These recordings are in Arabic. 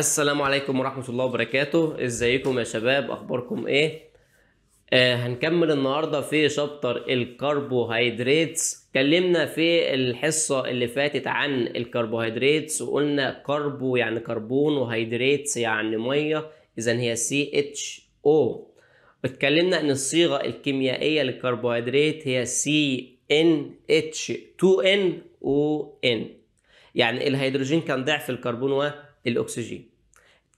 السلام عليكم ورحمة الله وبركاته ازيكم يا شباب اخباركم ايه آه هنكمل النهاردة في شابتر الكربوهيدراتس اتكلمنا في الحصة اللي فاتت عن الكربوهيدراتس وقلنا كربو يعني كربون وهيدراتس يعني مية اذا هي CHO اتكلمنا ان الصيغة الكيميائية للكربوهيدرات هي CNH2NON يعني الهيدروجين كان ضعف الكربون والاكسجين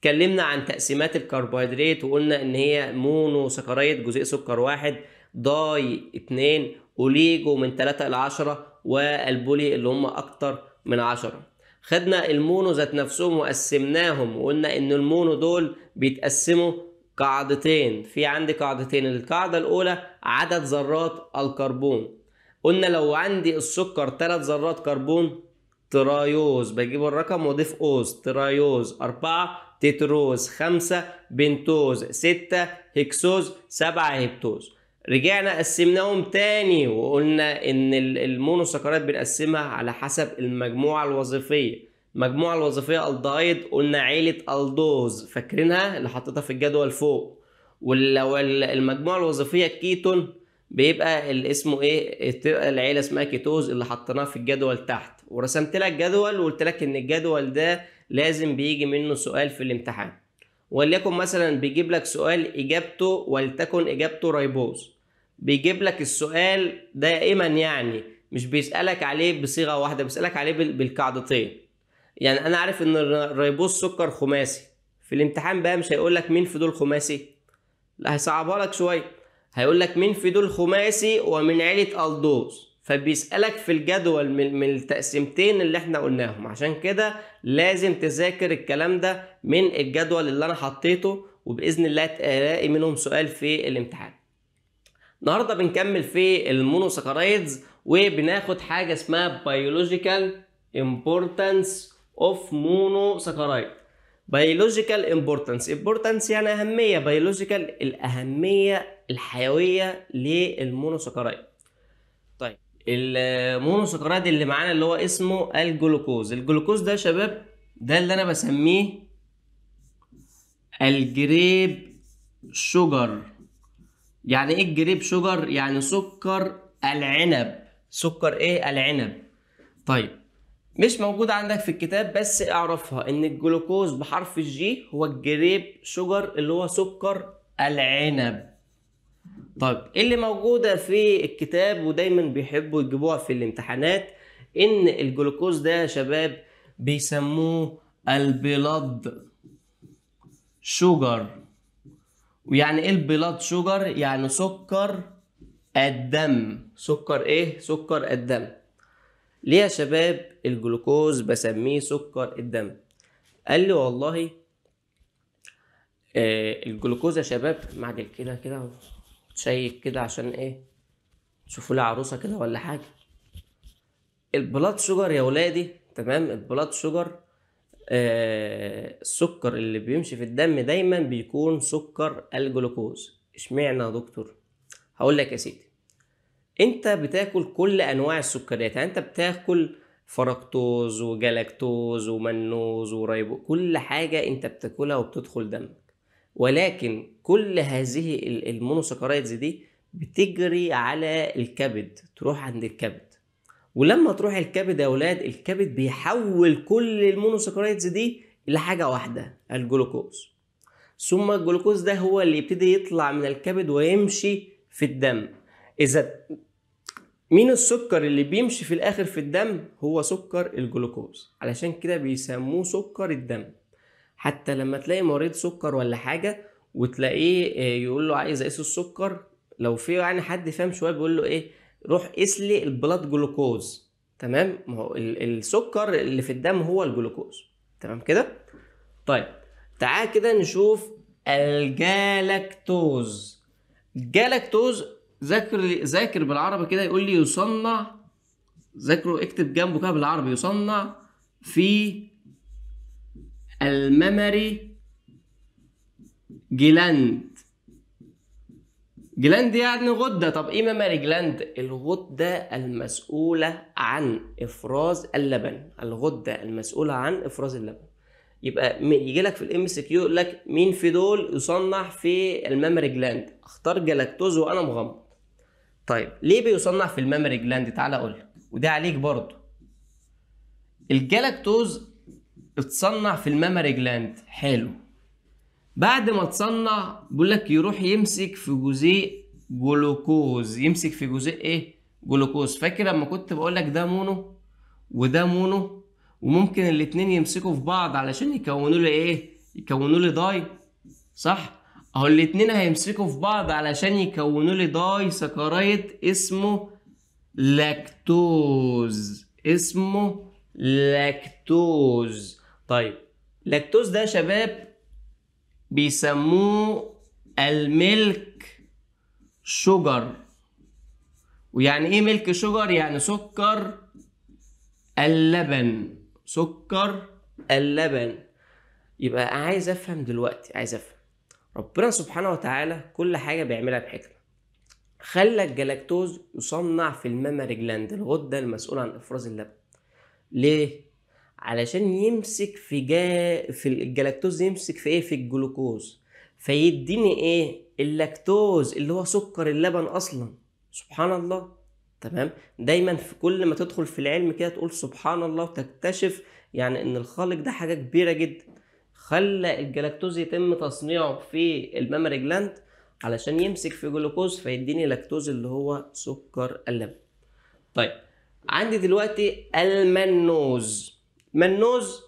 اتكلمنا عن تقسيمات الكربوهيدرات وقلنا ان هي مونو سكريات جزء سكر واحد داي اتنين اوليجو من ثلاثة الى عشرة والبولي اللي هم اكتر من عشرة خدنا المونو ذات نفسهم وقسمناهم وقلنا ان المونو دول بيتقسموا قاعدتين في عندي قاعدتين القاعدة الأولى عدد ذرات الكربون قلنا لو عندي السكر ثلاث ذرات كربون ترايوز بجيب الرقم واضيف اوز ترايوز أربعة تيتروز خمسة بنتوز ستة هكسوز سبعة هبتوز رجعنا قسمناهم تاني وقلنا ان المونوسكرات بنقسمها على حسب المجموعة الوظيفية المجموعة الوظيفية الدايد قلنا عيلة الدوز فاكرينها اللي حطيتها في الجدول فوق ولو المجموعة الوظيفية الكيتون بيبقى اسمه ايه العيله اسمها كيتوز اللي حطيناها في الجدول تحت ورسمت لك جدول وقلت لك ان الجدول ده لازم بيجي منه سؤال في الامتحان وليكن مثلا بيجيب لك سؤال اجابته ولتكن اجابته ريبوز بيجيب لك السؤال دائما يعني مش بيسالك عليه بصيغه واحده بيسالك عليه بالقاعدتين يعني انا عارف ان الريبوز سكر خماسي في الامتحان بقى مش هيقول لك مين في دول خماسي لا هيصعبها لك شويه هيقول لك مين في دول خماسي ومن عيله الدوز فبيسألك في الجدول من, من التقسيمتين اللي احنا قلناهم عشان كده لازم تذاكر الكلام ده من الجدول اللي انا حطيته وبإذن الله تلاقي منهم سؤال في الامتحان النهاردة بنكمل في المونوسكرايدز وبناخد حاجة اسمها بيولوجيكال امبورتانس اوف مونوسكرايد بيولوجيكال امبورتانس امبورتانس يعني اهميه بيولوجيكال الاهميه الحيويه للمونوساكرايد المونوسكرات اللي معانا اللي هو اسمه الجلوكوز الجلوكوز ده يا شباب ده اللي انا بسميه الجريب شوجر يعني ايه الجريب شوجر يعني سكر العنب سكر ايه العنب طيب مش موجود عندك في الكتاب بس اعرفها ان الجلوكوز بحرف الجي هو الجريب شوجر اللي هو سكر العنب طيب اللي موجوده في الكتاب ودايما بيحبوا يجيبوها في الامتحانات ان الجلوكوز ده يا شباب بيسموه البلاد شوجر ويعني ايه البلاد شوجر يعني سكر الدم سكر ايه سكر الدم ليه يا شباب الجلوكوز بسميه سكر الدم قال لي والله آه الجلوكوز يا شباب معجل كده كده تشيك كده عشان ايه تشوفوا لي عروسه كده ولا حاجه البلاد شوجر يا ولادي تمام البلاد شوجر آه السكر اللي بيمشي في الدم دايما بيكون سكر الجلوكوز اشمعنى يا دكتور هقول لك يا سيدي انت بتاكل كل انواع السكريات يعني انت بتاكل فركتوز وجلاكتوز ومنوز ورايبو كل حاجه انت بتاكلها وبتدخل دمك ولكن كل هذه المونوسكرايدز دي بتجري على الكبد تروح عند الكبد ولما تروح الكبد يا اولاد الكبد بيحول كل المونوسكرايدز دي لحاجه واحده الجلوكوز ثم الجلوكوز ده هو اللي يبتدي يطلع من الكبد ويمشي في الدم اذا مين السكر اللي بيمشي في الاخر في الدم هو سكر الجلوكوز علشان كده بيسموه سكر الدم حتى لما تلاقي مريض سكر ولا حاجه وتلاقيه آه، يقول له عايز اقيس السكر لو في يعني حد فاهم شويه بيقول له ايه روح قيس لي البلاد جلوكوز تمام ما هو السكر اللي في الدم هو الجلوكوز تمام كده طيب تعال كده نشوف الجالاكتوز الجالكتوز ذاكر ذاكر بالعربي كده يقول لي يصنع ذاكره اكتب جنبه كده بالعربي يصنع في الممري جلاند جلاند يعني غدة طب ايه مماري جلاند الغدة المسؤولة عن افراز اللبن الغدة المسؤولة عن افراز اللبن يبقى يجي لك في الام اس كيو يقول لك مين في دول يصنع في الممري جلاند اختار جلاكتوز وانا مغمض طيب ليه بيصنع في الممري جلاند تعالى اقول وده عليك برضه الجلاكتوز اتصنع في الميموري جلاند حلو بعد ما اتصنع بيقول لك يروح يمسك في جزيء جلوكوز يمسك في جزيء ايه جلوكوز فاكر لما كنت بقول لك ده مونو وده مونو وممكن الاتنين يمسكوا في بعض علشان يكونوا لي ايه يكونوا لي داي صح اهو الاتنين هيمسكوا في بعض علشان يكونوا لي داي سكرايد اسمه لاكتوز اسمه لاكتوز طيب لاكتوز ده يا شباب بيسموه الملك شوجر ويعني ايه ملك شوجر يعني سكر اللبن سكر اللبن يبقى عايز افهم دلوقتي عايز افهم ربنا سبحانه وتعالى كل حاجه بيعملها بحكمه خلى الجلاكتوز يصنع في الميموري جلاند الغده المسؤوله عن افراز اللبن ليه علشان يمسك في جا في الجلاكتوز يمسك في ايه في الجلوكوز فيديني ايه اللاكتوز اللي هو سكر اللبن اصلا سبحان الله تمام دايما في كل ما تدخل في العلم كده تقول سبحان الله وتكتشف يعني ان الخالق ده حاجه كبيره جدا خلى الجلاكتوز يتم تصنيعه في الميموري جلاند علشان يمسك في جلوكوز فيديني لاكتوز اللي هو سكر اللبن طيب عندي دلوقتي المنوز منوز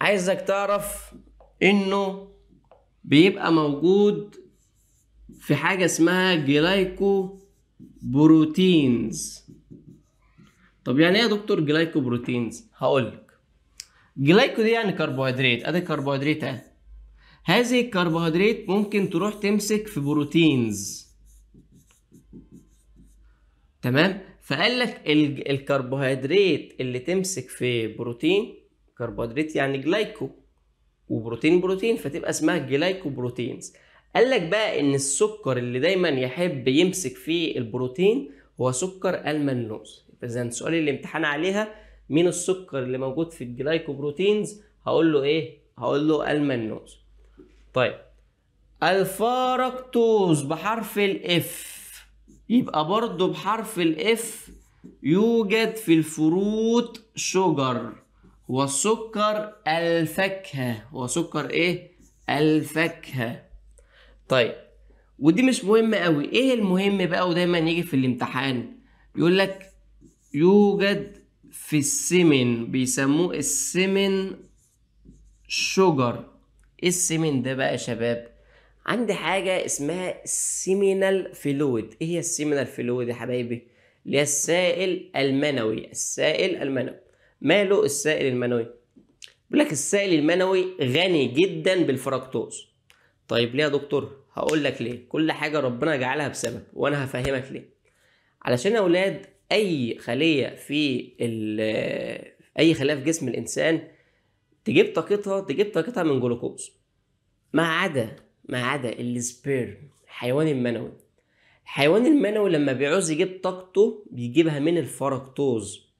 عايزك تعرف انه بيبقى موجود في حاجه اسمها جلايكو بروتينز طب يعني ايه يا دكتور جلايكو بروتينز هقولك جلايكو دي يعني كربوهيدرات ادي كربوهيدرات اهي هذه الكربوهيدرات ممكن تروح تمسك في بروتينز تمام فقال لك الكربوهيدرات اللي تمسك في بروتين كربوهيدرات يعني جلايكو وبروتين بروتين فتبقى اسمها جلايكو بروتينز قال لك بقى ان السكر اللي دايما يحب يمسك فيه البروتين هو سكر المنوز اذا سؤال الامتحان عليها مين السكر اللي موجود في الجلايكو بروتينز هقول له ايه هقول له المنوز طيب الفاركتوز بحرف الاف يبقى برضه بحرف الاف يوجد في الفروت شجر والسكر الفاكهة وسكر ايه الفاكهة طيب ودي مش مهمة قوي ايه المهم بقى ودايما يجي في الامتحان يقول لك يوجد في السمن بيسموه السمن شجر ايه السمن ده بقى يا شباب عندي حاجة اسمها السيمينال فلويد ايه هي السيمينال فلويد يا حبايبي اللي هي السائل المنوي السائل المنوي ماله السائل المنوي بيقول لك السائل المنوي غني جدا بالفركتوز طيب ليه يا دكتور هقول لك ليه كل حاجة ربنا جعلها بسبب وانا هفهمك ليه علشان يا اولاد اي خلية في اي خلية في جسم الانسان تجيب طاقتها تجيب طاقتها من جلوكوز ما عدا ما عدا السبيرم الحيوان المنوي الحيوان المنوي لما بيعوز يجيب طاقته بيجيبها من الفركتوز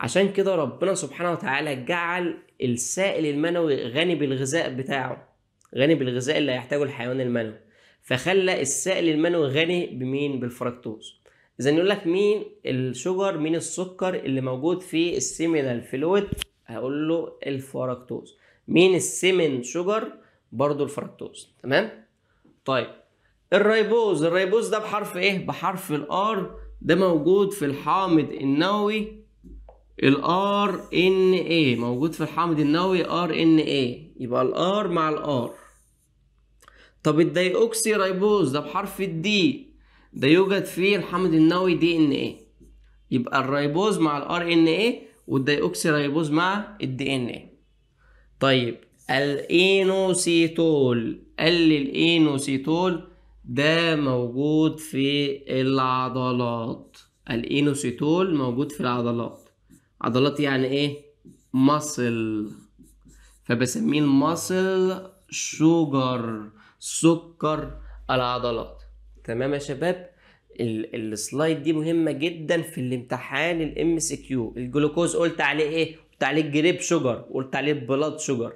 عشان كده ربنا سبحانه وتعالى جعل السائل المنوي غني بالغذاء بتاعه غني بالغذاء اللي هيحتاجه الحيوان المنوي فخلى السائل المنوي غني بمين بالفركتوز اذا يقول لك مين الشجر مين السكر اللي موجود في السيمينال فلويد هقول له الفركتوز مين السمن شجر برضه الفركتوز تمام طيب الريبوز الريبوز ده بحرف ايه بحرف الار ده موجود في الحامض النووي الار ان اي موجود في الحامض النووي ار ان اي يبقى الار مع الار طب الديوكسي ريبوز ده بحرف الدي ده يوجد في الحامض النووي دي ان اي يبقى الريبوز مع الار ان اي والديوكسي ريبوز مع الدي ان اي طيب الإينوسيتول قال الإينوسيتول ده موجود في العضلات الإينوسيتول موجود في العضلات عضلات يعني إيه؟ مصل فبسميه المصل شوجر سكر العضلات تمام يا شباب السلايد دي مهمه جدا في الامتحان الام اس كيو الجلوكوز قلت عليه ايه قلت عليه جريب شوجر قلت عليه بلاد شوجر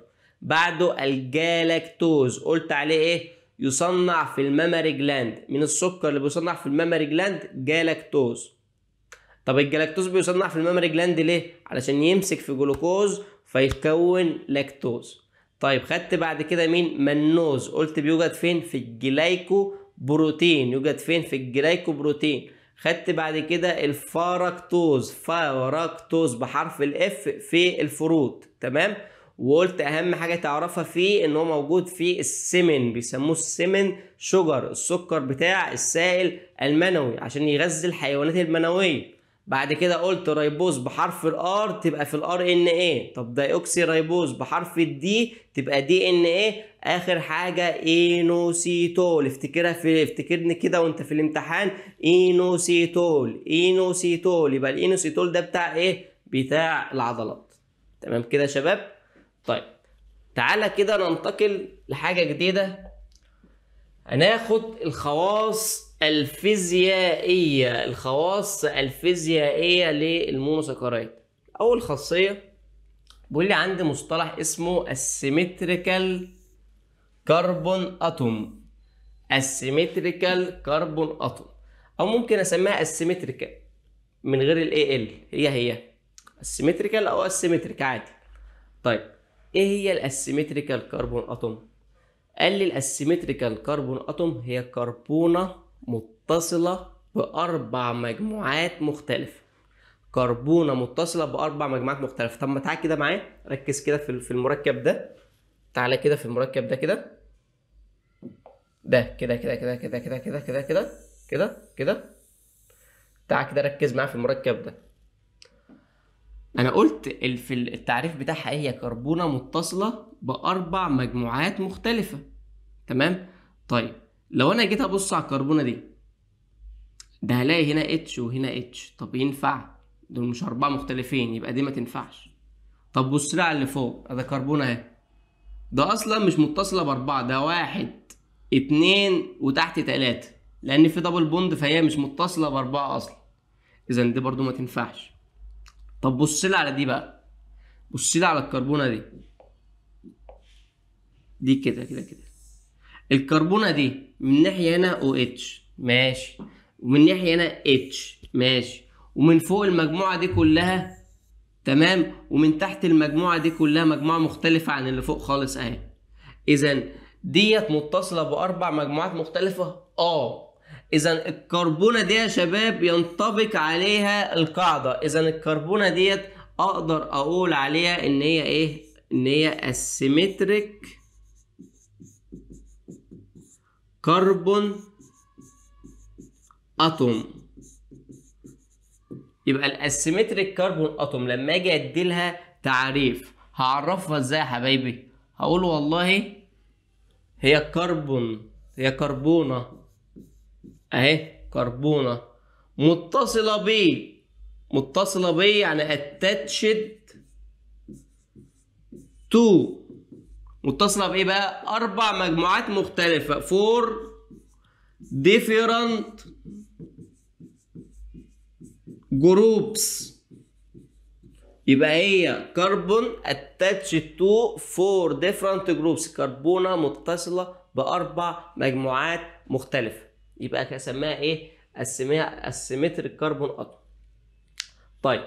بعده الجالاكتوز قلت عليه ايه يصنع في الممري جلاند من السكر اللي بيصنع في الممري جلاند جالاكتوز طب الجلاكتوز بيصنع في الممري جلاند ليه علشان يمسك في جلوكوز فيكون لاكتوز طيب خدت بعد كده مين منوز قلت بيوجد فين في الجلايكو بروتين يوجد فين في الجلايكو بروتين خدت بعد كده الفاركتوز فاركتوز بحرف الاف في الفروت تمام وقلت اهم حاجه تعرفها فيه ان هو موجود في السمن بيسموه السمن شجر السكر بتاع السائل المنوي عشان يغذي الحيوانات المنويه بعد كده قلت ريبوز بحرف الار تبقى في الار ان ايه طب دايوكسي ريبوز بحرف الدي تبقى دي ان ايه اخر حاجه اينوسيتول افتكرها في افتكرني كده وانت في الامتحان اينوسيتول اينوسيتول يبقى الاينوسيتول ده بتاع ايه بتاع العضلات تمام كده يا شباب طيب تعالى كده ننتقل لحاجه جديده هناخد الخواص الفيزيائيه الخواص الفيزيائيه للمونوساكرايد اول خاصيه بيقول لي عندي مصطلح اسمه السيمتريكال كربون اتوم السيمتريكال كربون اتوم او ممكن اسميها السيمتريكال من غير الاي ال هي هي السيمتريكال او السيمتريك عادي طيب ايه هي الاسيمتريكال كربون اتوم قال لي الاسيمتريكال كربون اتوم هي كربونه متصله باربع مجموعات مختلفه كربونه متصله باربع مجموعات مختلفه طب ما تعالى كده معايا ركز كده في المركب ده تعالى كده في المركب ده كده ده كده كده كده كده كده كده كده كده كده كده تعالى كده ركز معايا في المركب ده انا قلت في التعريف بتاعها إيه؟ هي كربونه متصله باربع مجموعات مختلفه تمام طيب لو انا جيت ابص على الكربونه دي ده هلاقي هنا اتش وهنا اتش طب ينفع دول مش اربعه مختلفين يبقى دي ما تنفعش طب بص لي على اللي فوق ده كربون اهي ده اصلا مش متصله باربعه ده واحد اتنين وتحت تلاته لان في دبل بوند فهي مش متصله باربعه اصلا اذا دي برضو ما تنفعش طب بص لي على دي بقى بص لي على الكربونه دي دي كده كده كده الكربونه دي من ناحيه هنا او اتش ماشي ومن ناحيه هنا اتش ماشي ومن فوق المجموعه دي كلها تمام ومن تحت المجموعه دي كلها مجموعه مختلفه عن اللي فوق خالص اهي اذا ديت متصله باربع مجموعات مختلفه اه اذا الكربونه دي يا شباب ينطبق عليها القاعده اذا الكربونه ديت اقدر اقول عليها ان هي ايه ان هي اسيمتريك كربون اتوم يبقى الاسيمتريك كربون اتوم لما اجي اديلها تعريف هعرفها ازاي يا حبايبي هقول والله هي كربون هي كربونه اهي كربونه متصله ب متصله ب يعني اتاتشد تو متصله بايه بقى اربع مجموعات مختلفه فور ديفيرنت جروبس يبقى هي كربون اتاتش تو فور ديفرنت جروبس كربونه متصله باربع مجموعات مختلفه يبقى اسميها ايه اسميها السيمتريك كربون اتوم طيب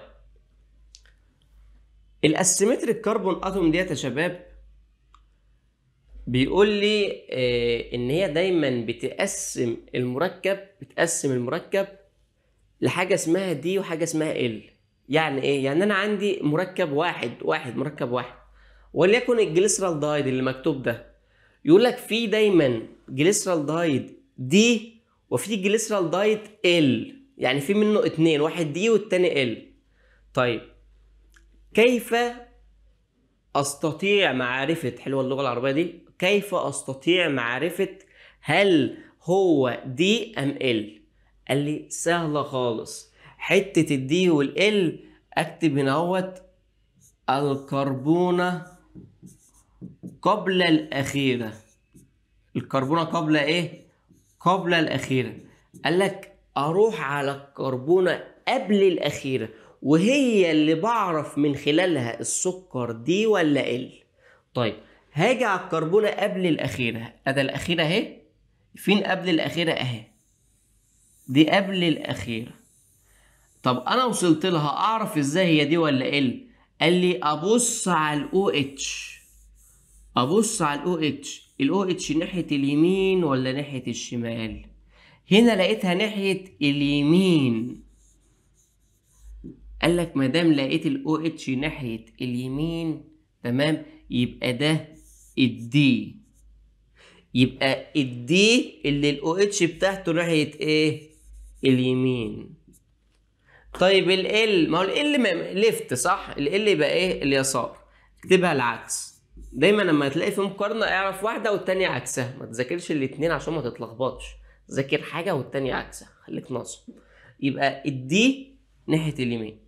الاسيمتريك كربون اتوم ديت يا شباب بيقول لي آه، ان هي دايما بتقسم المركب بتقسم المركب لحاجه اسمها دي وحاجه اسمها ال يعني ايه يعني انا عندي مركب واحد واحد مركب واحد وليكن الجليسرال دايد اللي مكتوب ده يقول لك في دايما جليسرال دايد دي وفي جليسرال دايت ال يعني في منه اتنين واحد دي والتاني ال طيب كيف استطيع معرفة حلوة اللغة العربية دي كيف استطيع معرفة هل هو دي ام ال قال لي سهلة خالص حتة الدي والال اكتب هنا هوت الكربونة قبل الأخيرة الكربونة قبل ايه قبل الأخيرة قال لك أروح على الكربونة قبل الأخيرة وهي اللي بعرف من خلالها السكر دي ولا قل طيب هاجي على الكربونة قبل الأخيرة أدا الأخيرة أهي فين قبل الأخيرة أهي دي قبل الأخيرة طب أنا وصلت لها أعرف إزاي هي دي ولا قل قال لي أبص على الأو OH. اتش أبص على الأو OH. اتش الـ OH ناحيه اليمين ولا ناحيه الشمال هنا لقيتها ناحيه اليمين قال لك ما دام لقيت الـ OH ناحيه اليمين تمام يبقى ده D يبقى D اللي الـ OH بتاعته ناحيه ايه اليمين طيب الـ L ما هو L ليفت صح L يبقى ايه اليسار اكتبها العكس دايما لما تلاقي في مقارنه اعرف واحده والتانيه عكسها ما تذاكرش الاتنين عشان ما تتلخبطش ذاكر حاجه والتانيه عكسها خليك ناصب يبقى الدي ناحيه اليمين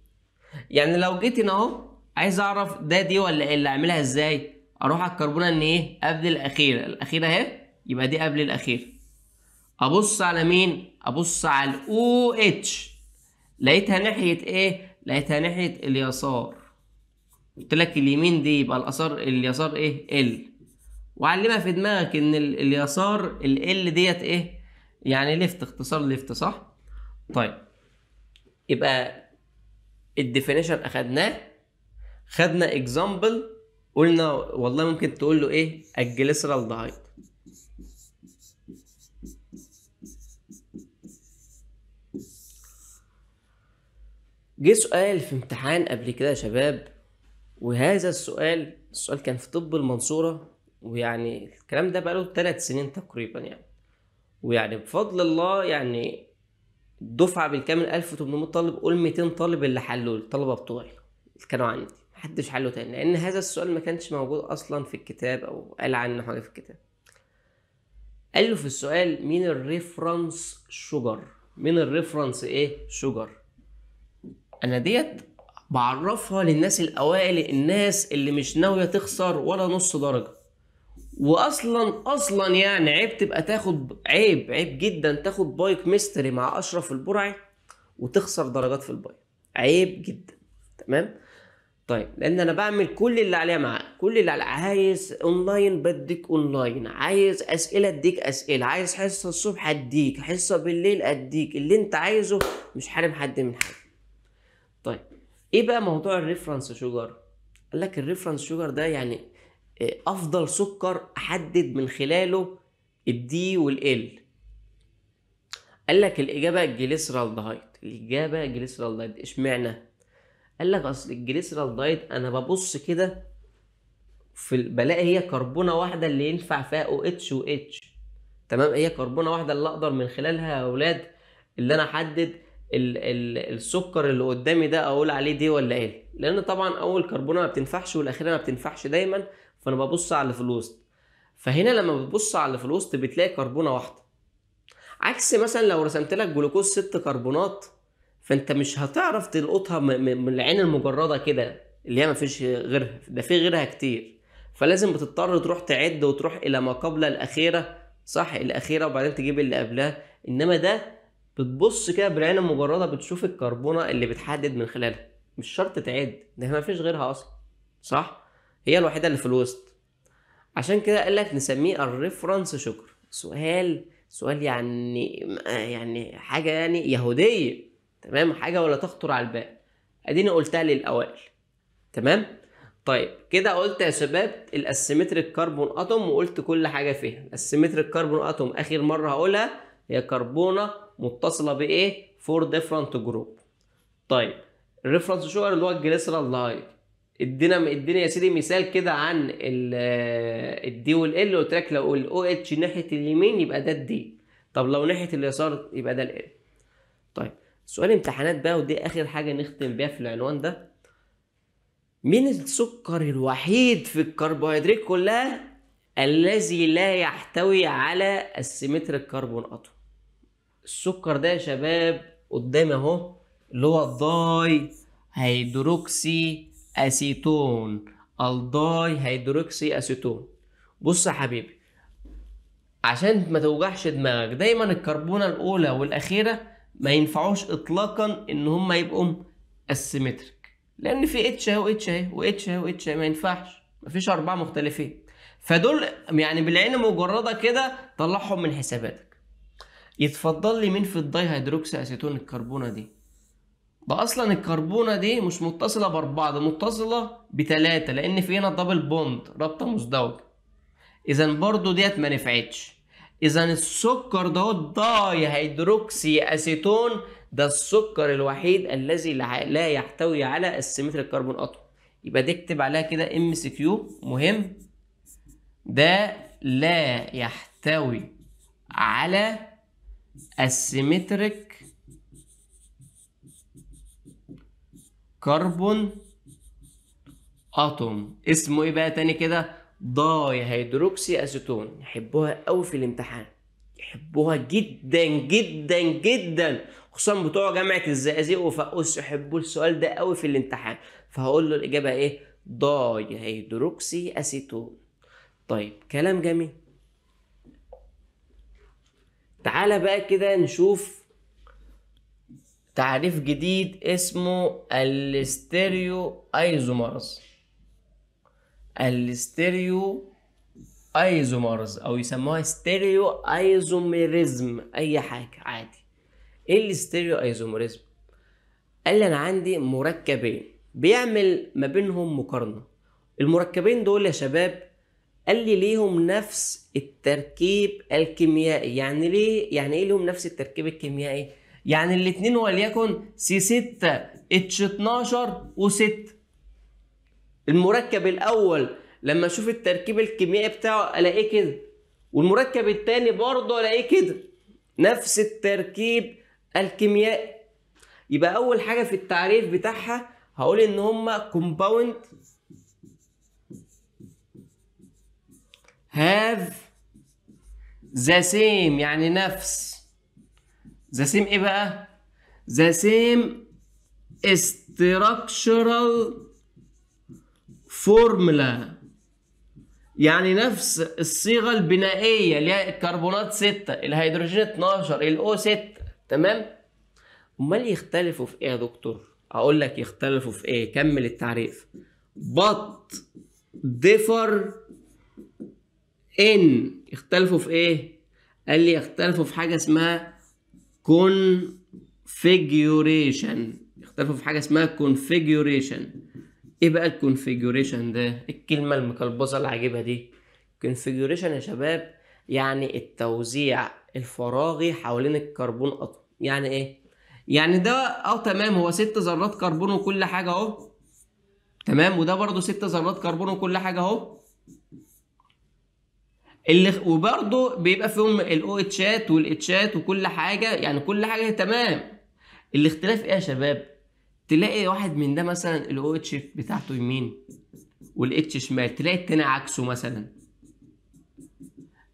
يعني لو جيت هنا اهو عايز اعرف ده دي ولا اللي اعملها ازاي اروح على الكربونه ان ايه قبل الاخيره الاخيره اهي يبقى دي قبل الاخيره ابص على مين ابص على الاو اتش لقيتها ناحيه ايه لقيتها ناحيه اليسار قلت لك اليمين دي يبقى الاثار اليسار ايه ال وعلمها في دماغك ان اليسار ال ال ديت ايه يعني ليفت اختصار ليفت صح طيب يبقى الديفينيشن اخدناه خدنا اكزامبل قلنا والله ممكن تقول له ايه الجليسرال دايت جه سؤال في امتحان قبل كده يا شباب وهذا السؤال السؤال كان في طب المنصورة ويعني الكلام ده بقاله ثلاث سنين تقريبا يعني ويعني بفضل الله يعني الدفعة بالكامل 1800 طالب قول 200 طالب اللي حلوه الطلبة بتوعي اللي كانوا عندي محدش حله تاني لأن هذا السؤال ما كانش موجود أصلا في الكتاب أو قال عنه حاجة في الكتاب قال له في السؤال مين الريفرنس شجر مين الريفرنس ايه شجر انا ديت بعرفها للناس الاوائل الناس اللي مش ناويه تخسر ولا نص درجه واصلا اصلا يعني عيب تبقى تاخد عيب عيب جدا تاخد بايك ميستري مع اشرف البرعي وتخسر درجات في البايك عيب جدا تمام طيب لان انا بعمل كل اللي عليا معاه كل اللي على عايز اونلاين بديك اونلاين عايز اسئله اديك اسئله عايز حصه الصبح اديك حصه بالليل اديك اللي انت عايزه مش حارم حد من حاجه ايه بقى موضوع الريفرنس شوجر قال لك الريفرنس شوجر ده يعني آه، افضل سكر احدد من خلاله الدي والال قال لك الاجابه الجليسرالدايت الاجابه الجليسرالدايت اشمعنى قال لك اصل الجليسرالدايت انا ببص كده في بلاقي هي كربونه واحده اللي ينفع فيها او اتش و اتش تمام هي كربونه واحده اللي اقدر من خلالها يا اولاد اللي انا احدد السكر اللي قدامي ده اقول عليه دي ولا ايه لان طبعا اول كربونه ما بتنفعش والاخيره ما بتنفعش دايما فانا ببص على اللي في الوسط فهنا لما بتبص على اللي في الوسط بتلاقي كربونه واحده عكس مثلا لو رسمت لك جلوكوز ست كربونات فانت مش هتعرف تلقطها من العين المجرده كده اللي هي ما فيش غيرها ده في غيرها كتير فلازم بتضطر تروح تعد وتروح الى ما قبل الاخيره صح الاخيره وبعدين تجيب اللي قبلها انما ده بتبص كده بالعين المجرده بتشوف الكربونه اللي بتحدد من خلالها مش شرط تعد ده ما فيش غيرها اصلا صح هي الوحيده اللي في الوسط عشان كده قال لك نسميه الريفرنس شكر سؤال سؤال يعني يعني حاجه يعني يهوديه تمام حاجه ولا تخطر على البال اديني قلتها للاوائل تمام طيب كده قلت يا شباب الاسيمتريك كربون اتوم وقلت كل حاجه فيها الاسيمتريك كربون اتوم اخر مره هقولها هي كربونه متصله بايه فور ديفرنت جروب طيب الريفرنس شوجر اللي هو الجليسرال لايت ادينا ادينا يا سيدي مثال كده عن الدي ال آه، قلت لك لو الاو اتش ناحيه اليمين يبقى ده الدي طب لو ناحيه اليسار يبقى ده ال طيب سؤال امتحانات بقى ودي اخر حاجه نختم بيها في العنوان ده مين السكر الوحيد في الكربوهيدرات كلها الذي لا يحتوي على السيمتريك كربون اتوم السكر ده يا شباب قدامي اهو اللي هو الداي هيدروكسي اسيتون الداي هيدروكسي اسيتون بص يا حبيبي عشان ما توجعش دماغك دايما الكربونه الاولى والاخيره ما ينفعوش اطلاقا ان هم يبقوا اسيمتريك لان في اتش اهو اتش اهي واتش اهي واتش اهي ما ينفعش مفيش اربعه مختلفين فدول يعني بالعين مجرده كده طلعهم من حساباتك يتفضل لي مين في الداي هيدروكسي اسيتون الكربونه دي ده اصلا الكربونه دي مش متصله باربعه ده متصله بتلاته لان في هنا دبل بوند رابطه مزدوجه اذا برضو ديت ما نفعتش اذا السكر ده الداي هيدروكسي اسيتون ده السكر الوحيد الذي لا يحتوي على السيمتريك كربون اتوم يبقى دي اكتب عليها كده ام سي كيو مهم ده لا يحتوي على asymmetric كربون اتوم اسمه ايه بقى تاني كده داي هيدروكسي اسيتون يحبوها قوي في الامتحان يحبوها جدا جدا جدا خصوصا بتوع جامعه الزقازيق وفقوس يحبوا السؤال ده قوي في الامتحان فهقول له الاجابه ايه داي هيدروكسي اسيتون طيب كلام جميل تعالى بقى كده نشوف تعريف جديد اسمه الستيريو ايزومرز الستيريو ايزومرز او يسموها ستيريو ايزومرزم اي حاجه عادي ايه الستيريو ايزومرزم قال لي انا عندي مركبين بيعمل ما بينهم مقارنه المركبين دول يا شباب قال لي ليهم نفس التركيب الكيميائي يعني ليه يعني ايه ليهم نفس التركيب الكيميائي يعني الاثنين وليكن سي 6 اتش 12 و6 المركب الاول لما اشوف التركيب الكيميائي بتاعه الاقيه كده والمركب الثاني برضه الاقيه كده نفس التركيب الكيميائي يبقى اول حاجه في التعريف بتاعها هقول ان هما كومباوند have the same يعني نفس the same ايه بقى the same structural formula يعني نفس الصيغة البنائية اللي هي الكربونات 6 الهيدروجين 12 الاو 6 تمام امال يختلفوا في ايه يا دكتور اقول لك يختلفوا في ايه كمل التعريف but differ ان اختلفوا في ايه قال لي اختلفوا في حاجه اسمها كونفيجوريشن اختلفوا في حاجه اسمها كونفيجوريشن ايه بقى الكونفيجوريشن ده الكلمه المكلبصه العجيبه دي كونفيجوريشن يا شباب يعني التوزيع الفراغي حوالين الكربون اطوم يعني ايه يعني ده اه تمام هو ست ذرات كربون وكل حاجه اهو تمام وده برضه ست ذرات كربون وكل حاجه اهو اللي وبرده بيبقى فيهم الاو اتشات والاتشات وكل حاجه يعني كل حاجه تمام الاختلاف ايه يا شباب تلاقي واحد من ده مثلا الاو اتش بتاعته يمين والاتش شمال تلاقي التاني عكسه مثلا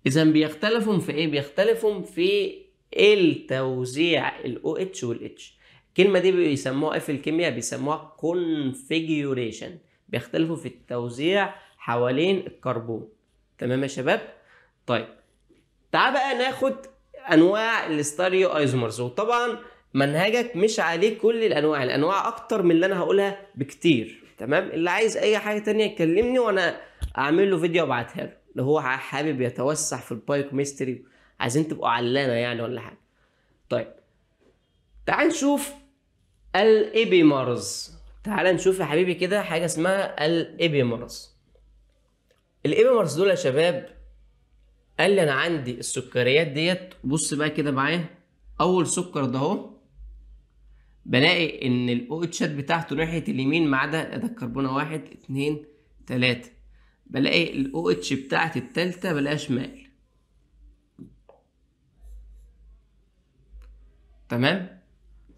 اذا بيختلفوا في ايه بيختلفوا في التوزيع الاو اتش والاتش الكلمه دي بيسموها إيه في الكيمياء بيسموها كونفيجوريشن بيختلفوا في التوزيع حوالين الكربون تمام يا شباب طيب تعال بقى ناخد انواع الاستيريو ايزومرز وطبعا منهجك مش عليه كل الانواع الانواع اكتر من اللي انا هقولها بكتير تمام اللي عايز اي حاجه تانية يكلمني وانا اعمل له فيديو ابعتها له اللي هو حابب يتوسع في البايك ميستري عايزين تبقوا علانه يعني ولا حاجه طيب تعال نشوف الايبيمرز تعال نشوف يا حبيبي كده حاجه اسمها الايبيمرز الايبيمرز دول يا شباب قال لي انا عندي السكريات ديت بص بقى كده معايا اول سكر ده اهو بلاقي ان الاو اتشات بتاعته ناحيه اليمين ما عدا ده الكربونه واحد اتنين تلاته بلاقي الاو اتش بتاعتي التالته بلاقيها شمال تمام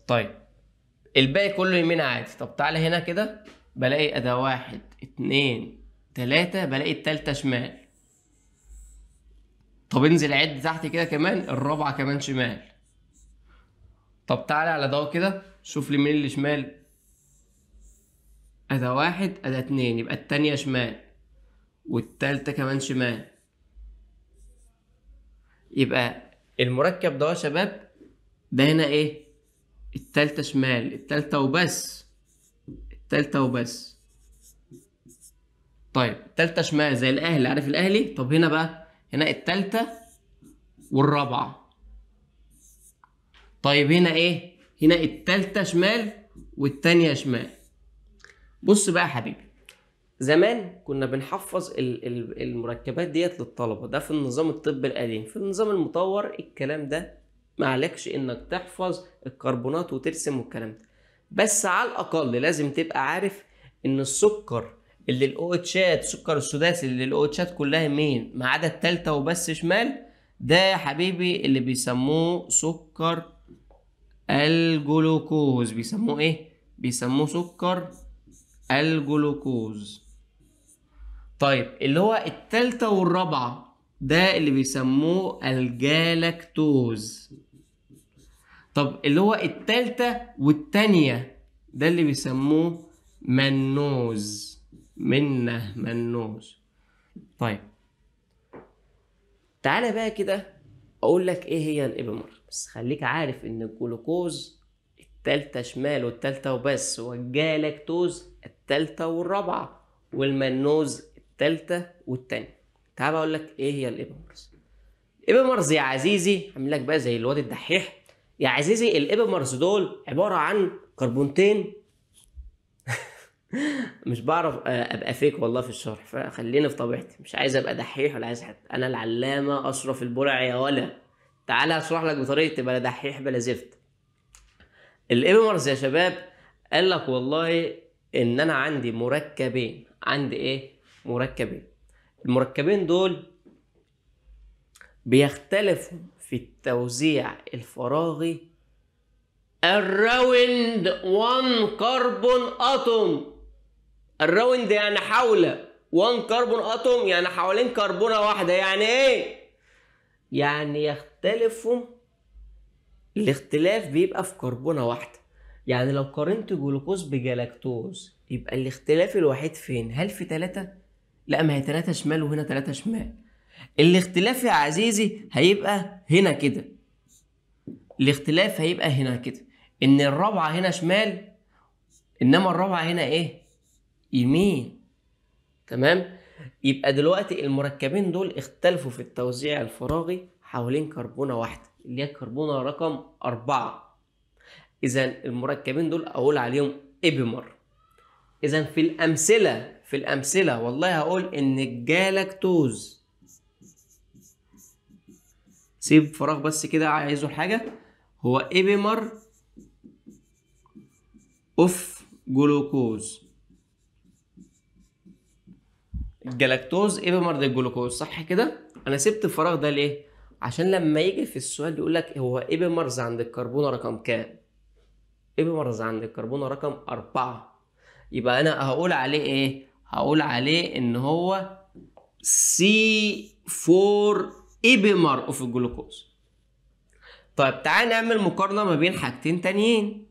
طيب الباقي كله يمين عادي طب تعالى هنا كده بلاقي ادا واحد اتنين تلاته بلاقي التالته شمال طب انزل عد تحت كده كمان الرابعه كمان شمال طب تعالى على ده كده شوف لي مين اللي شمال أدا واحد أدا اتنين يبقى التانية شمال والتالتة كمان شمال يبقى المركب ده يا شباب ده هنا ايه التالتة شمال التالتة وبس التالتة وبس طيب التالتة شمال زي الأهلي عارف الأهلي طب هنا بقى هنا التالتة والرابعة طيب هنا ايه هنا التالتة شمال والتانية شمال بص بقى يا حبيبي زمان كنا بنحفظ المركبات ديت للطلبة ده في النظام الطبي القديم في النظام المطور الكلام ده معلكش انك تحفظ الكربونات وترسم والكلام ده بس على الاقل لازم تبقى عارف ان السكر اللي الاو الاوتشات السكر السداسي اللي الاو الاوتشات كلها يمين ما عدا الثالثه وبس شمال ده يا حبيبي اللي بيسموه سكر الجلوكوز بيسموه ايه بيسموه سكر الجلوكوز طيب اللي هو الثالثه والرابعة ده اللي بيسموه الجالكتوز طب اللي هو الثالثه والثانيه ده اللي بيسموه منوز منه منوز طيب تعالى بقى كده اقول لك ايه هي الابمر بس خليك عارف ان الجلوكوز التالتة شمال والتالتة وبس والجالكتوز التالتة والرابعة والمنوز التالتة والتانية تعال بقى اقول لك ايه هي الابمرز الابمرز يا عزيزي عامل لك بقى زي الواد الدحيح يا عزيزي الابمرز دول عبارة عن كربونتين مش بعرف آه، ابقى فيك والله في الشرح فخليني في طبيعتي مش عايز ابقى دحيح ولا عايز حد انا العلامه اشرف البرع يا ولا تعالى اشرح لك بطريقه تبقى دحيح بلا زفت الايمرز يا شباب قال لك والله ان انا عندي مركبين عندي ايه مركبين المركبين دول بيختلفوا في التوزيع الفراغي الراوند 1 كربون اتوم الراوند يعني حول 1 كربون اتوم يعني حوالين كربونه واحده يعني ايه يعني يختلفوا الاختلاف بيبقى في كربونه واحده يعني لو قارنت جلوكوز بجلاكتوز يبقى الاختلاف الوحيد فين هل في ثلاثة؟ لا ما هي ثلاثة شمال وهنا ثلاثة شمال الاختلاف يا عزيزي هيبقى هنا كده الاختلاف هيبقى هنا كده ان الرابعة هنا شمال انما الرابعة هنا ايه يمين تمام يبقى دلوقتي المركبين دول اختلفوا في التوزيع الفراغي حوالين كربونه واحده اللي هي كربونه رقم أربعة اذا المركبين دول اقول عليهم ابمر اذا في الامثله في الامثله والله هقول ان الجالاكتوز سيب فراغ بس كده عايزه حاجه هو ابمر اوف جلوكوز جلاكتوز ايه بمرض الجلوكوز صح كده انا سبت الفراغ ده ليه عشان لما يجي في السؤال يقول لك هو ايه بمرز عند الكربونه رقم كام ايه بمرز عند الكربونه رقم أربعة يبقى انا هقول عليه ايه هقول عليه ان هو سي 4 ايبمر اوف الجلوكوز طيب تعال نعمل مقارنه ما بين حاجتين تانيين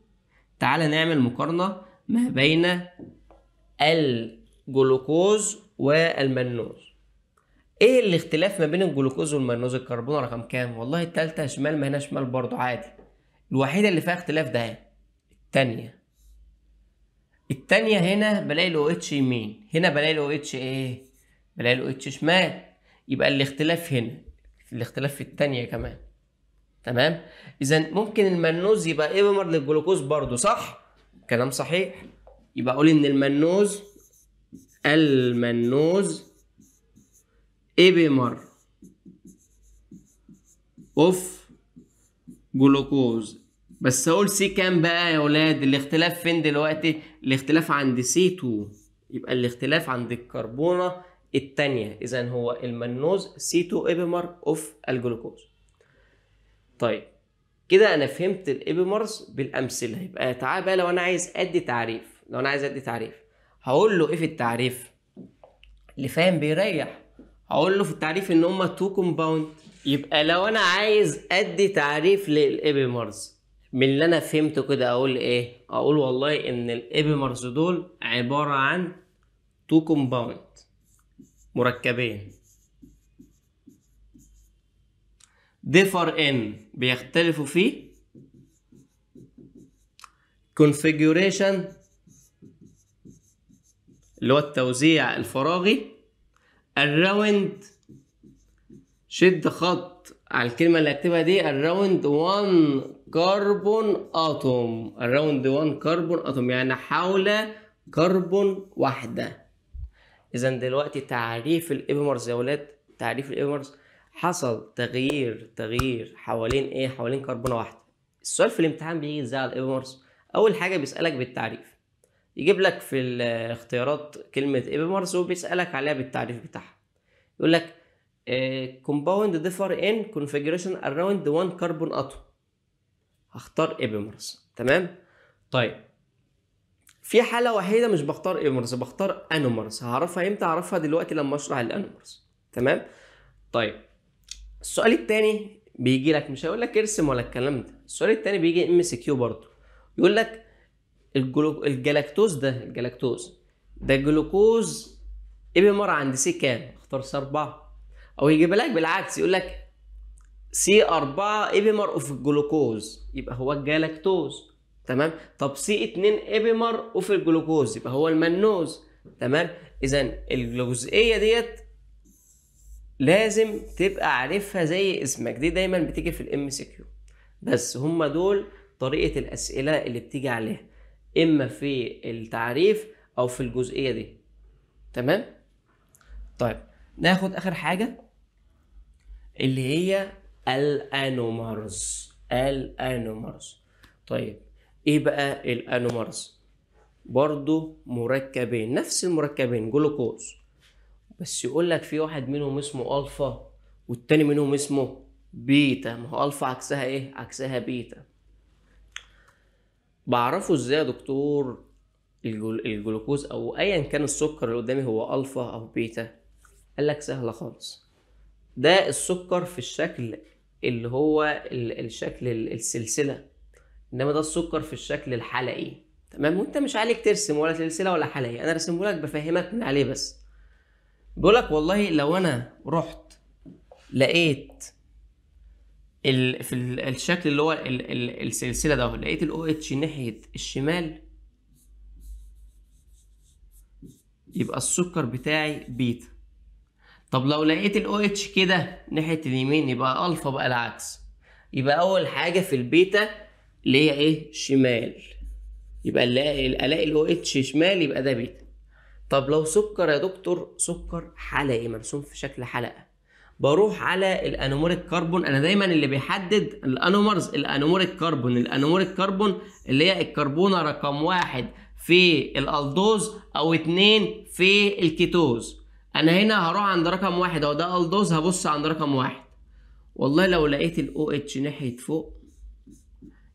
تعال نعمل مقارنه ما بين الجلوكوز والمنوز ايه الاختلاف ما بين الجلوكوز والمنوز الكربون رقم كام والله الثالثه شمال ما هنا شمال برضه عادي الوحيدة اللي فيها اختلاف ده التانية الثانيه هنا بلاقي له اتش يمين هنا بلاقي له اتش ايه بلاقي له اتش شمال يبقى الاختلاف هنا الاختلاف في الثانيه كمان تمام اذا ممكن المنوز يبقى ايمر للجلوكوز برضه صح كلام صحيح يبقى اقول ان المنوز المنوز ابيمر اوف جلوكوز بس اقول سي كام بقى يا ولاد الاختلاف فين دلوقتي الاختلاف عند سي 2 يبقى الاختلاف عند الكربونه الثانيه اذا هو المنوز سي 2 ابيمر اوف الجلوكوز طيب كده انا فهمت الابيمرز بالامثله يبقى تعالى بقى لو انا عايز ادي تعريف لو انا عايز ادي تعريف هقول له ايه في التعريف اللي فاهم بيريح هقول له في التعريف ان هما تو كومباوند يبقى لو انا عايز ادي تعريف للابيمرز من اللي انا فهمته كده اقول ايه اقول والله ان الابيمرز دول عباره عن تو كومباوند مركبين differ in بيختلفوا فيه configuration اللي هو التوزيع الفراغي الراوند شد خط على الكلمة اللي هكتبها دي الراوند 1 كربون اتوم الراوند 1 كربون اتوم يعني حول كربون واحدة اذا دلوقتي تعريف الابمرز يا ولاد تعريف الابمرز حصل تغيير تغيير حوالين ايه حوالين كربونة واحدة السؤال في الامتحان بيجي ازاي على الابمرز اول حاجة بيسألك بالتعريف يجيب لك في الاختيارات كلمة ايبيمرز وبيسألك عليها بالتعريف بتاعها يقول لك كومباوند ديفر ان كونفيجريشن اراوند 1 كربون اتوم هختار ايبيمرز تمام طيب في حالة وحيدة مش بختار ايبيمرز بختار انومرز هعرفها امتى هعرفها دلوقتي لما اشرح الانومرز تمام طيب السؤال التاني بيجي لك مش هيقول لك ارسم ولا الكلام ده السؤال التاني بيجي ام سي كيو برضه يقول لك الجلاكتوز ده الجلاكتوز ده الجلوكوز اي ام ار عند سي كام؟ اختار سي 4 او يجيب لك بالعكس يقول لك سي 4 اي بيمر اوف الجلوكوز يبقى هو الجلاكتوز تمام طب سي 2 اي بيمر اوف الجلوكوز يبقى هو المنوز تمام اذا الجزئيه ديت لازم تبقى عارفها زي اسمك دي دايما بتيجي في الام سي كيو بس هم دول طريقه الاسئله اللي بتيجي عليها اما في التعريف او في الجزئيه دي تمام طيب ناخد اخر حاجه اللي هي الانومرز الانومرز طيب ايه بقى الانومرز برضو مركبين نفس المركبين جلوكوز بس يقول لك في واحد منهم اسمه الفا والتاني منهم اسمه بيتا ما هو الفا عكسها ايه عكسها بيتا بعرفه ازاي يا دكتور الجلوكوز او ايا كان السكر اللي قدامي هو الفا او بيتا قال لك سهله خالص ده السكر في الشكل اللي هو الشكل السلسله انما ده السكر في الشكل الحلقي تمام وانت مش عليك ترسم ولا سلسله ولا حلقي انا رسمه لك بفهمك من عليه بس بيقول لك والله لو انا رحت لقيت ال في ال الشكل اللي هو ال ال السلسله ده لقيت الاو اتش ناحيه الشمال يبقى السكر بتاعي بيتا طب لو لقيت الاو اتش كده ناحيه اليمين يبقى الفا بقى العكس يبقى اول حاجه في البيتا اللي هي ايه شمال يبقى الاقي الاو اتش شمال يبقى ده بيتا طب لو سكر يا دكتور سكر حلقي مرسوم في شكل حلقه بروح على الانوموريك كربون انا دايما اللي بيحدد الانومرز الانوموريك كربون الانوموريك كربون اللي هي الكربونه رقم واحد في الالدوز او اتنين في الكيتوز انا هنا هروح عند رقم واحد او ده الدوز هبص عند رقم واحد والله لو لقيت الاو اتش ناحيه فوق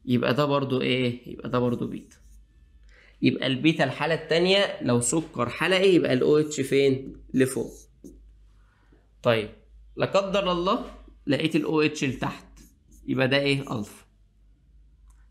يبقى ده برضو ايه يبقى ده برضو بيتا يبقى البيتا الحاله التانية لو سكر حلقي يبقى الاو اتش فين لفوق طيب لا قدر الله لقيت الاو اتش لتحت يبقى ده ايه الفا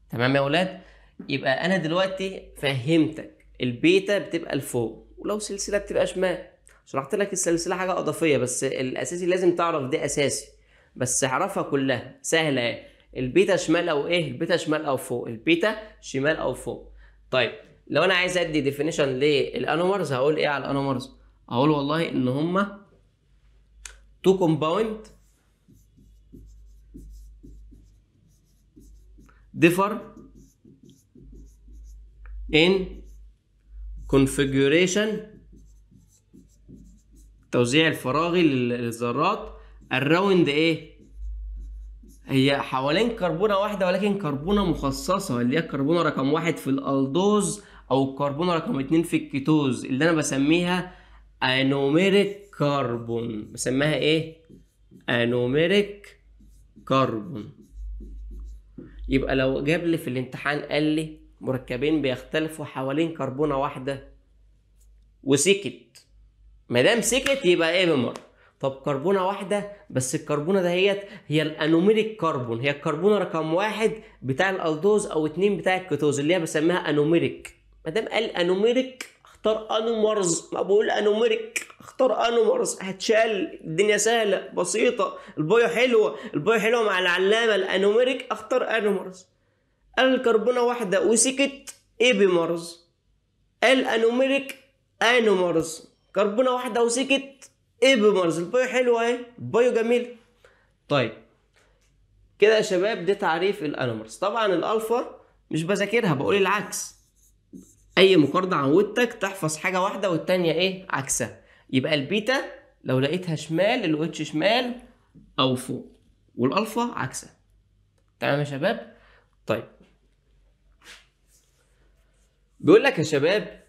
تمام يا اولاد يبقى انا دلوقتي فهمتك البيتا بتبقى لفوق ولو سلسله بتبقى شمال شرحت لك السلسله حاجه اضافيه بس الاساسي لازم تعرف ده اساسي بس اعرفها كلها سهله اهي البيتا شمال او ايه البيتا شمال او فوق البيتا شمال او فوق طيب لو انا عايز ادي ديفينيشن للانومرز هقول ايه على الانومرز اقول والله ان هما تو كومباوند differ in configuration توزيع الفراغي للذرات الراوند ايه هي حوالين كربونه واحده ولكن كربونه مخصصه اللي هي الكربونه رقم واحد في الالدوز او الكربونه رقم اتنين في الكيتوز اللي انا بسميها انوميريك كربون بسميها ايه انوميريك كربون يبقى لو جاب لي في الامتحان قال لي مركبين بيختلفوا حوالين كربونه واحده وسكت ما دام سكت يبقى ايه بمر طب كربونه واحده بس الكربونه دهيت هي الانوميريك كربون هي الكربونه رقم واحد بتاع الالدوز او اتنين بتاع الكيتوز اللي هي بسميها انوميريك ما دام قال انوميريك اختار انومرز ما بقول انوميرك اختار انومرز هتشال الدنيا سهله بسيطه البايو حلوه البايو حلوه مع العلامه الانوميرك اختار انومرز قال الكربونه واحده وسكت ايبيمرز قال انوميرك انومرز كربونه واحده وسكت ايبيمرز البايو حلوه اهي البايو جميل طيب كده يا شباب ده تعريف الانومرز طبعا الالفا مش بذاكرها بقول العكس اي مقارنه عودتك تحفظ حاجه واحده والتانيه ايه عكسها يبقى البيتا لو لقيتها شمال الوتش شمال او فوق والالفا عكسها تمام يا شباب طيب بيقول لك يا شباب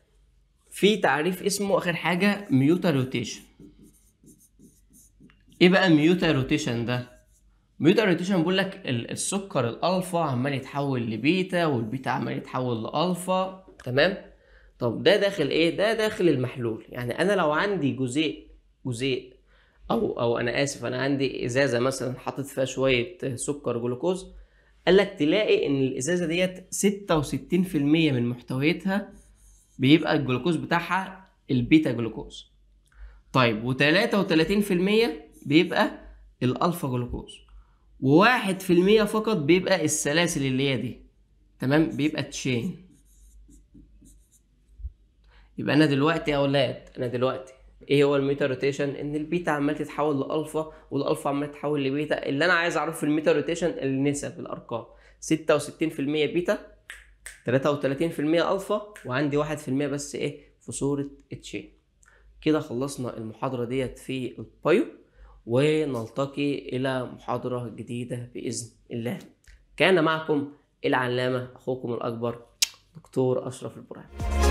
في تعريف اسمه اخر حاجه ميوتا روتيشن ايه بقى ميوتا روتيشن ده ميوتا روتيشن بيقول لك السكر الالفا عمال يتحول لبيتا والبيتا عمال يتحول لالفا تمام طب ده داخل ايه ده داخل المحلول يعني انا لو عندي جزيء جزيء او او انا اسف انا عندي ازازه مثلا حطيت فيها شويه سكر جلوكوز قال لك تلاقي ان الازازه ديت 66% من محتوياتها بيبقى الجلوكوز بتاعها البيتا جلوكوز طيب و33% بيبقى الالفا جلوكوز و1% فقط بيبقى السلاسل اللي هي دي تمام بيبقى تشين يبقى انا دلوقتي يا اولاد انا دلوقتي ايه هو الميتا روتيشن ان البيتا عمال تتحول لالفا والالفا عمال تتحول لبيتا اللي انا عايز اعرفه في الميتا روتيشن النسب الارقام 66% بيتا 33% الفا وعندي 1% بس ايه في صوره تشين كده خلصنا المحاضره ديت في البايو ونلتقي الى محاضره جديده باذن الله كان معكم العلامه اخوكم الاكبر دكتور اشرف البرهان